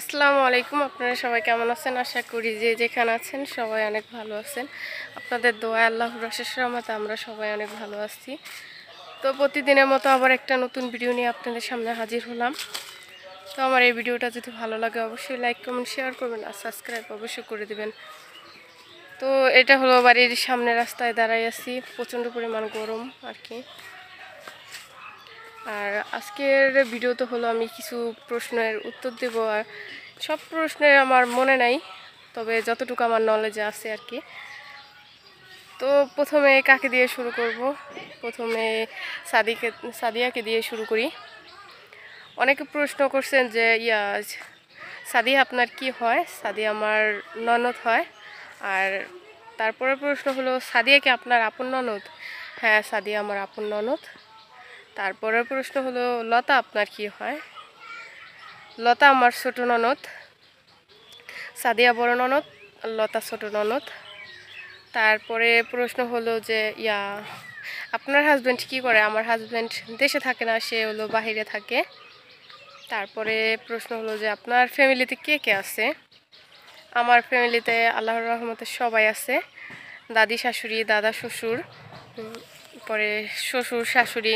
আসসালামু আলাইকুম আপনারা সবাই কেমন আছেন আশা করি যে যেখানে আছেন সবাই অনেক ভালো আছেন আপনাদের দোয়া আল্লাহ রহমতে আমরা সবাই অনেক ভালো আছি তো প্রতিদিনের মতো আবার একটা নতুন ভিডিও নিয়ে আপনাদের সামনে হাজির হলাম তো আমার এই ভিডিওটা যদি ভালো লাগে অবশ্যই লাইক কমেন্ট শেয়ার করবেন আর সাবস্ক্রাইব অবশ্যই করে দেবেন তো এটা হলো বাড়ির সামনে রাস্তায় দাঁড়াই আছি প্রচণ্ড পরিমাণ গরম আর কি আর আজকের ভিডিও তো হলো আমি কিছু প্রশ্নের উত্তর দেব আর সব প্রশ্নের আমার মনে নাই তবে যতটুকু আমার নলেজে আছে আর কি তো প্রথমে কাকে দিয়ে শুরু করব প্রথমে সাদিকে সাদিয়াকে দিয়ে শুরু করি অনেকে প্রশ্ন করছেন যে ইয়া সাদিয়া আপনার কি হয় সাদিয়া আমার ননদ হয় আর তারপরে প্রশ্ন হলো সাদিয়াকে আপনার আপন ননদ হ্যাঁ সাদিয়া আমার আপন ননদ তারপরের প্রশ্ন হলো লতা আপনার কি হয় লতা আমার ছোট ননদ সাদিয়া বড় ননদ লতা ছোট ননদ তারপরে প্রশ্ন হলো যে ইয়া আপনার হাজব্যান্ড কি করে আমার হাজব্যান্ড দেশে থাকে না সে হলো বাহিরে থাকে তারপরে প্রশ্ন হলো যে আপনার ফ্যামিলিতে কে কে আছে আমার ফ্যামিলিতে আল্লাহর রহমতে সবাই আছে দাদি শাশুড়ি দাদা শ্বশুর পরে শ্বশুর শাশুড়ি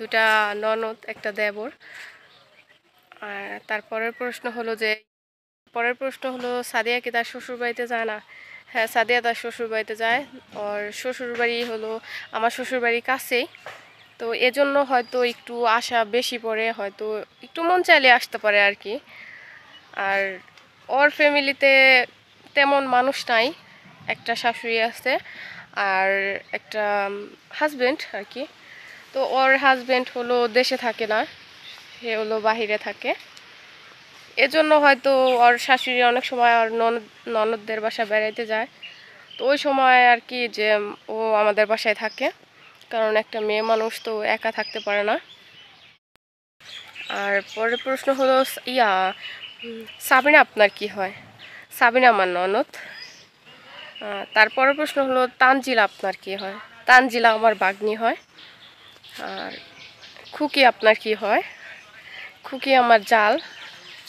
দুটা ননদ একটা দেবর আর তারপরের প্রশ্ন হলো যে পরের প্রশ্ন হলো সাদিয়া কি তার শ্বশুরবাড়িতে যায় না হ্যাঁ সাদিয়া তার শ্বশুরবাড়িতে যায় ওর শ্বশুরবাড়ি হলো আমার শ্বশুরবাড়ির কাছেই তো এজন্য হয়তো একটু আশা বেশি পড়ে হয়তো একটু মন চাইলে আসতে পারে আর কি আর ওর ফ্যামিলিতে তেমন মানুষ নাই একটা শাশুড়ি আছে আর একটা হাজবেন্ড আর কি তো ওর হাজব্যান্ড হলো দেশে থাকে না সে হলো বাহিরে থাকে এজন্য হয়তো ওর শাশুড়ি অনেক সময় ওর ননদ ননদদের বাসায় বেড়াইতে যায় তো ওই সময় আর কি যে ও আমাদের বাসায় থাকে কারণ একটা মেয়ে মানুষ তো একা থাকতে পারে না আর পরের প্রশ্ন হলো ইয়া সাবিনা আপনার কি হয় সাবিনা আমার ননদ তারপরের প্রশ্ন হলো তানজিলা আপনার কি হয় তানজিলা আমার বাগ্নি হয় আর খুকি আপনার কি হয় খুকি আমার জাল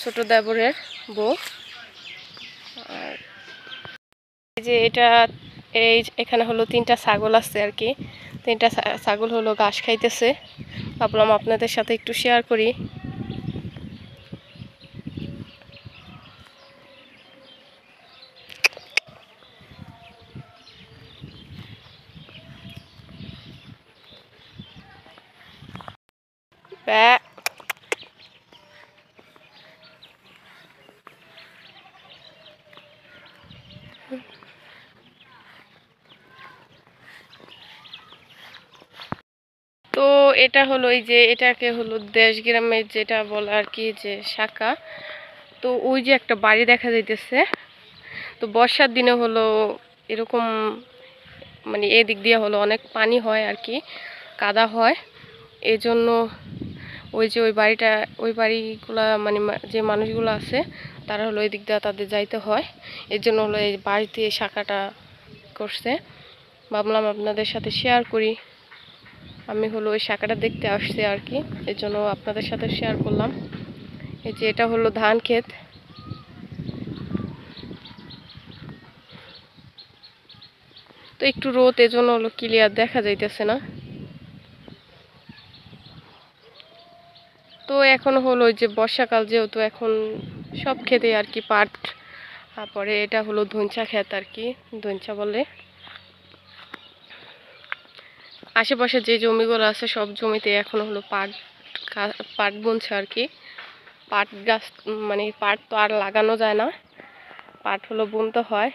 ছোট দেবরের বউ আর এই যে এটা এই এখানে হলো তিনটা ছাগল আছে আর কি তিনটা ছাগল হলো ঘাস খাইতেছে ভাবলাম আপনাদের সাথে একটু শেয়ার করি তো এটা হলো এই যে এটাকে হলো দেশ গ্রামের যেটা বলা আর কি যে শাখা তো ওই যে একটা বাড়ি দেখা যাইতেছে তো বর্ষার দিনে হলো এরকম মানে এদিক দিয়ে হলো অনেক পানি হয় আর কি কাদা হয় এজন্য ওই যে ওই বাড়িটা ওই বাড়িগুলা মানে যে মানুষগুলো আছে তারা হলো ওই দিক দিয়ে তাদের যাইতে হয় এর জন্য হলো এই বাঁশ দিয়ে শাখাটা করছে ভাবলাম আপনাদের সাথে শেয়ার করি আমি হলো ওই শাখাটা দেখতে আসছি আর কি এর জন্য আপনাদের সাথে শেয়ার করলাম এই যে এটা হলো ধান ক্ষেত তো একটু রোদ এজন্য হলো ক্লিয়ার দেখা যাইতেছে না তো এখন হলো যে বর্ষাকাল যেহেতু এখন সব খেতে আর কি পাট তারপরে এটা হলো ধনচা খেত আর কি ধনচা বলে আশেপাশে যে জমিগুলো আছে সব জমিতে এখন হলো পাট পাট বুনছে আর কি পাট গাছ মানে পাট তো আর লাগানো যায় না পাট হলো বুনতে হয়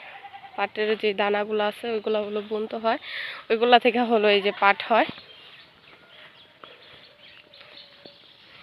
পাটের যে দানাগুলো আছে ওইগুলো হলো বুনতে হয় ওইগুলা থেকে হলো এই যে পাট হয়